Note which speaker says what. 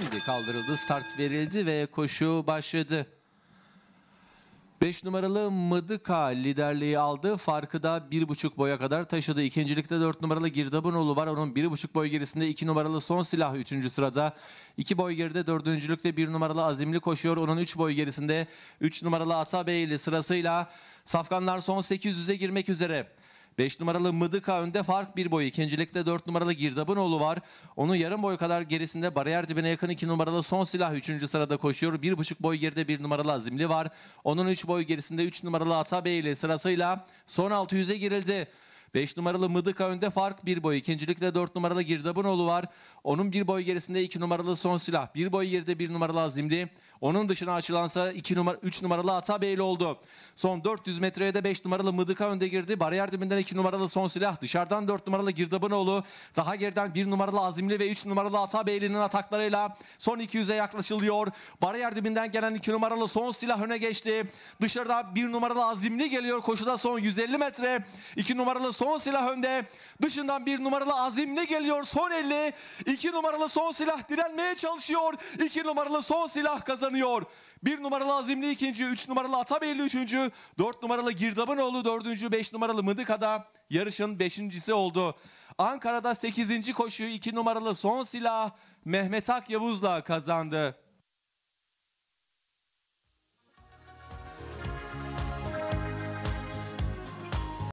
Speaker 1: Şimdi kaldırıldı, start verildi ve koşu başladı. 5 numaralı Mıdıka liderliği aldı. Farkı da 1,5 boya kadar taşıdı. İkincilikte 4 numaralı Girdabunoğlu var. Onun 1,5 boy gerisinde 2 numaralı son silah 3. sırada. 2 boy geride 4.lükte 1 numaralı Azimli koşuyor. Onun 3 boy gerisinde 3 numaralı Atabeyli sırasıyla Safkanlar son 800'e girmek üzere. 5 numaralı Mıdıka önde fark bir boy. İkincilikte 4 numaralı Girdabınoğlu var. Onun yarım boy kadar gerisinde bariyer dibine yakın 2 numaralı son silah 3. sırada koşuyor. 1,5 boy geride 1 numaralı Azimli var. Onun 3 boy gerisinde 3 numaralı Atabey ile sırasıyla son 600'e girildi. 5 numaralı Mıdıka önde fark 1 boy. İkincilikte 4 numaralı Girdabunoğlu var. Onun 1 boy gerisinde 2 numaralı Son Silah. 1 boy geride 1 numaralı Azimli. Onun dışına açılansa 2 numara 3 numaralı Atabeyli oldu. Son 400 metreye de 5 numaralı Mıdıka önde girdi. Bariyer dibinden 2 numaralı Son Silah. Dışarıdan 4 numaralı Girdabınoğlu. Daha geriden 1 numaralı Azimli ve 3 numaralı Atabeyli'nin ataklarıyla son 200'e yaklaşılıyor. Bariyer dibinden gelen 2 numaralı Son Silah öne geçti. Dışarıda 1 numaralı Azimli geliyor koşuda son 150 metre. 2 numaralı Son son silah önde. Dışından bir numaralı azimli geliyor son 50. 2 numaralı son silah direnmeye çalışıyor. İki numaralı son silah kazanıyor. Bir numaralı azimli ikinci, üç numaralı Atabeyli üçüncü, dört numaralı girdabın oğlu dördüncü, beş numaralı Mıdıka'da yarışın beşincisi oldu. Ankara'da sekizinci koşuyu iki numaralı son silah Mehmet Ak Yavuz'la kazandı.